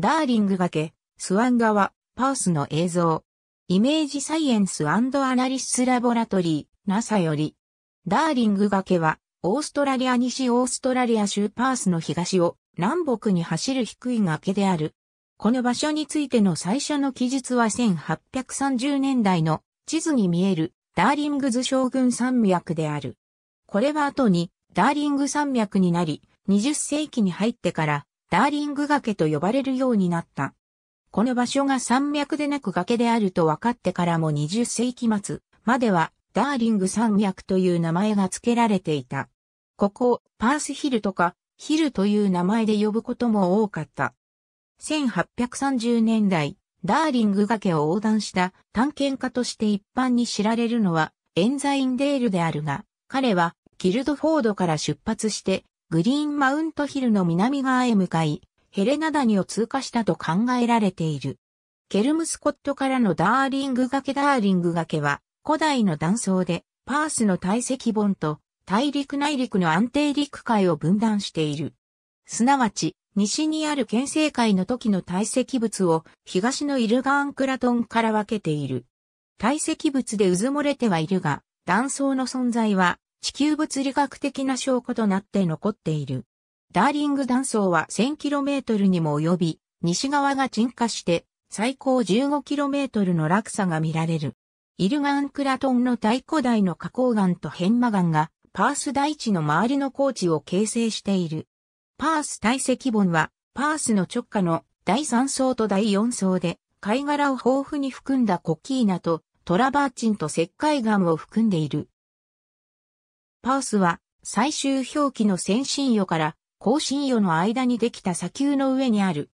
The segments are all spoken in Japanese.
ダーリング崖、スワン川、パースの映像。イメージサイエンスアナリシスラボラトリー、NASA より。ダーリング崖は、オーストラリア西オーストラリア州パースの東を南北に走る低い崖である。この場所についての最初の記述は1830年代の地図に見えるダーリングズ将軍山脈である。これは後にダーリング山脈になり、20世紀に入ってからダーリング崖と呼ばれるようになった。この場所が山脈でなく崖であると分かってからも20世紀末まではダーリング山脈という名前が付けられていた。ここパースヒルとかヒルという名前で呼ぶことも多かった。1830年代、ダーリング崖を横断した探検家として一般に知られるのはエンザインデールであるが、彼はギルドフォードから出発してグリーンマウントヒルの南側へ向かい、ヘレナダニを通過したと考えられている。ケルムスコットからのダーリング崖ダーリング崖は古代の断層でパースの堆積盆と大陸内陸の安定陸海を分断している。すなわち、西にある県政界の時の堆積物を東のイルガーンクラトンから分けている。堆積物で渦漏れてはいるが、断層の存在は地球物理学的な証拠となって残っている。ダーリング断層は 1000km にも及び、西側が沈下して最高 15km の落差が見られる。イルガンクラトンの太古代の花崗岩と変魔岩がパース大地の周りの高地を形成している。パース大石盆はパースの直下の第3層と第4層で貝殻を豊富に含んだコキーナとトラバーチンと石灰岩を含んでいる。パースは最終表記の先進与から後進与の間にできた砂丘の上にある。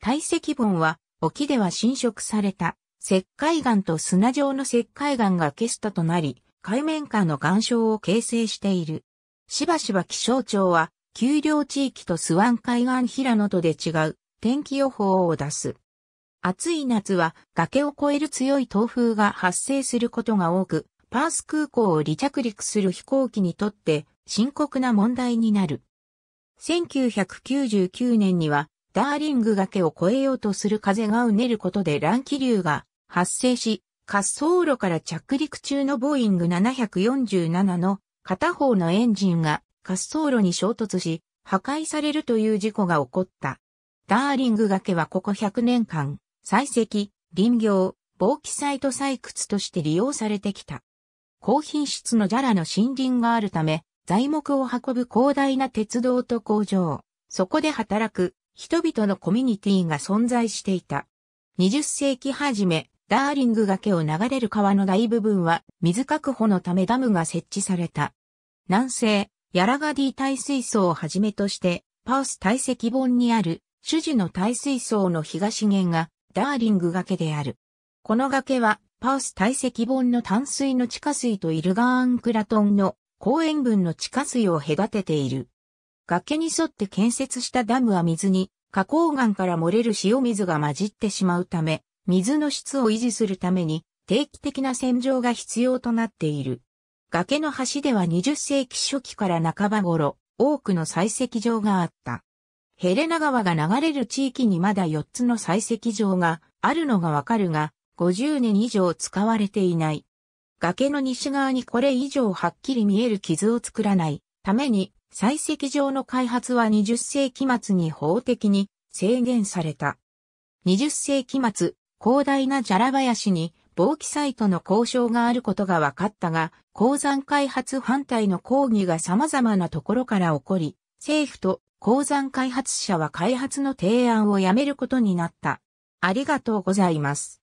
堆積盆は沖では侵食された石灰岩と砂状の石灰岩がケストとなり、海面下の岩礁を形成している。しばしば気象庁は、丘陵地域とスワン海岸平野とで違う天気予報を出す。暑い夏は崖を越える強い東風が発生することが多く、パース空港を離着陸する飛行機にとって深刻な問題になる。1999年にはダーリング崖を越えようとする風がうねることで乱気流が発生し、滑走路から着陸中のボーイング747の片方のエンジンが滑走路に衝突し、破壊されるという事故が起こった。ダーリング崖はここ100年間、採石、林業、防気サイト採掘として利用されてきた。高品質のジャラの森林があるため、材木を運ぶ広大な鉄道と工場、そこで働く人々のコミュニティが存在していた。20世紀初め、ダーリング崖を流れる川の大部分は水確保のためダムが設置された。南西、ヤラガディ大水槽をはじめとして、パウス大石本にある主樹の大水槽の東限がダーリング崖である。この崖はパース堆積盆の淡水の地下水とイルガーンクラトンの公園分の地下水を隔てている。崖に沿って建設したダムは水に、花崗岩から漏れる塩水が混じってしまうため、水の質を維持するために定期的な洗浄が必要となっている。崖の端では20世紀初期から半ば頃、多くの採石場があった。ヘレナ川が流れる地域にまだ4つの採石場があるのがわかるが、50年以上使われていない。崖の西側にこれ以上はっきり見える傷を作らないために、採石場の開発は20世紀末に法的に制限された。20世紀末、広大なジャラ林に防気サイトの交渉があることが分かったが、鉱山開発反対の抗議が様々なところから起こり、政府と鉱山開発者は開発の提案をやめることになった。ありがとうございます。